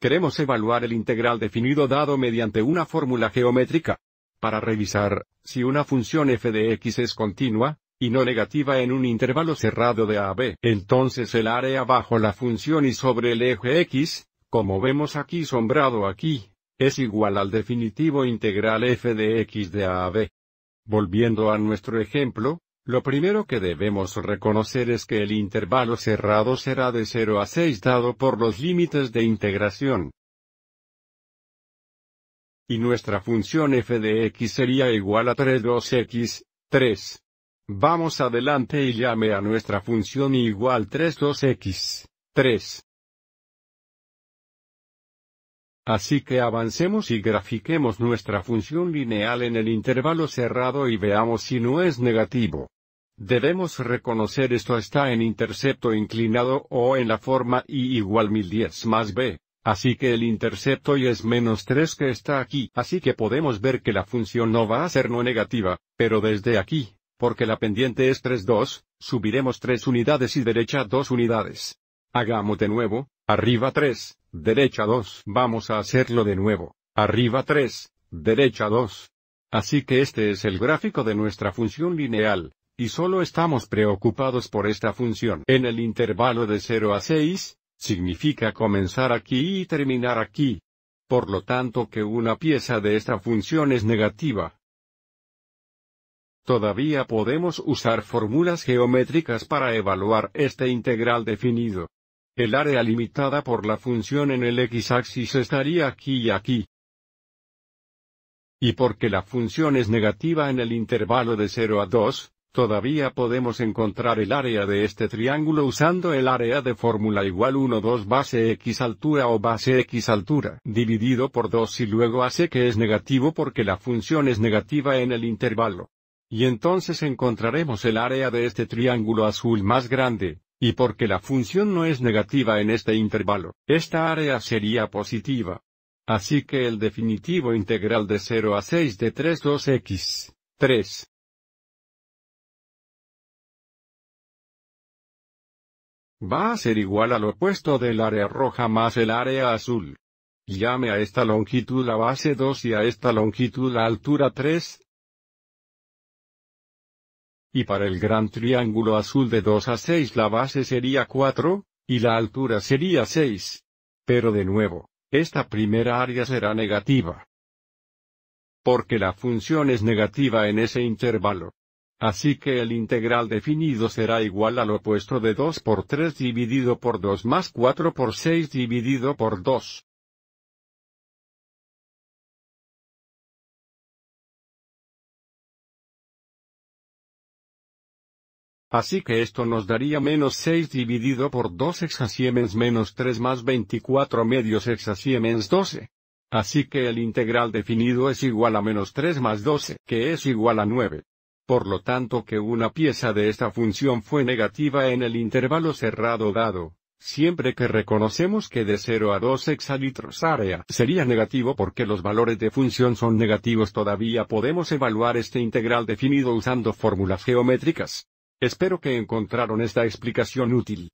Queremos evaluar el integral definido dado mediante una fórmula geométrica. Para revisar, si una función f de x es continua, y no negativa en un intervalo cerrado de a a b, entonces el área bajo la función y sobre el eje x, como vemos aquí sombrado aquí, es igual al definitivo integral f de x de a a b. Volviendo a nuestro ejemplo, lo primero que debemos reconocer es que el intervalo cerrado será de 0 a 6 dado por los límites de integración. Y nuestra función f de x sería igual a 32 x 3. Vamos adelante y llame a nuestra función igual 3 x 3. Así que avancemos y grafiquemos nuestra función lineal en el intervalo cerrado y veamos si no es negativo. Debemos reconocer esto está en intercepto inclinado o en la forma y igual 1010 más b, así que el intercepto y es menos 3 que está aquí. Así que podemos ver que la función no va a ser no negativa, pero desde aquí, porque la pendiente es 2, subiremos 3 unidades y derecha 2 unidades. Hagamos de nuevo, Arriba 3, derecha 2. Vamos a hacerlo de nuevo. Arriba 3, derecha 2. Así que este es el gráfico de nuestra función lineal, y solo estamos preocupados por esta función. En el intervalo de 0 a 6, significa comenzar aquí y terminar aquí. Por lo tanto que una pieza de esta función es negativa. Todavía podemos usar fórmulas geométricas para evaluar este integral definido. El área limitada por la función en el x-axis estaría aquí y aquí. Y porque la función es negativa en el intervalo de 0 a 2, todavía podemos encontrar el área de este triángulo usando el área de fórmula igual 1 2 base x altura o base x altura dividido por 2 y luego hace que es negativo porque la función es negativa en el intervalo. Y entonces encontraremos el área de este triángulo azul más grande, y porque la función no es negativa en este intervalo, esta área sería positiva. Así que el definitivo integral de 0 a 6 de 3 2x, 3. Va a ser igual al opuesto del área roja más el área azul. Llame a esta longitud la base 2 y a esta longitud la altura 3, y para el gran triángulo azul de 2 a 6 la base sería 4, y la altura sería 6. Pero de nuevo, esta primera área será negativa. Porque la función es negativa en ese intervalo. Así que el integral definido será igual al opuesto de 2 por 3 dividido por 2 más 4 por 6 dividido por 2. Así que esto nos daría menos 6 dividido por 2 exasiemens menos 3 más 24 medios exasiemens 12. Así que el integral definido es igual a menos 3 más 12, que es igual a 9. Por lo tanto que una pieza de esta función fue negativa en el intervalo cerrado dado, siempre que reconocemos que de 0 a 2 hexalitros área sería negativo porque los valores de función son negativos todavía podemos evaluar este integral definido usando fórmulas geométricas. Espero que encontraron esta explicación útil.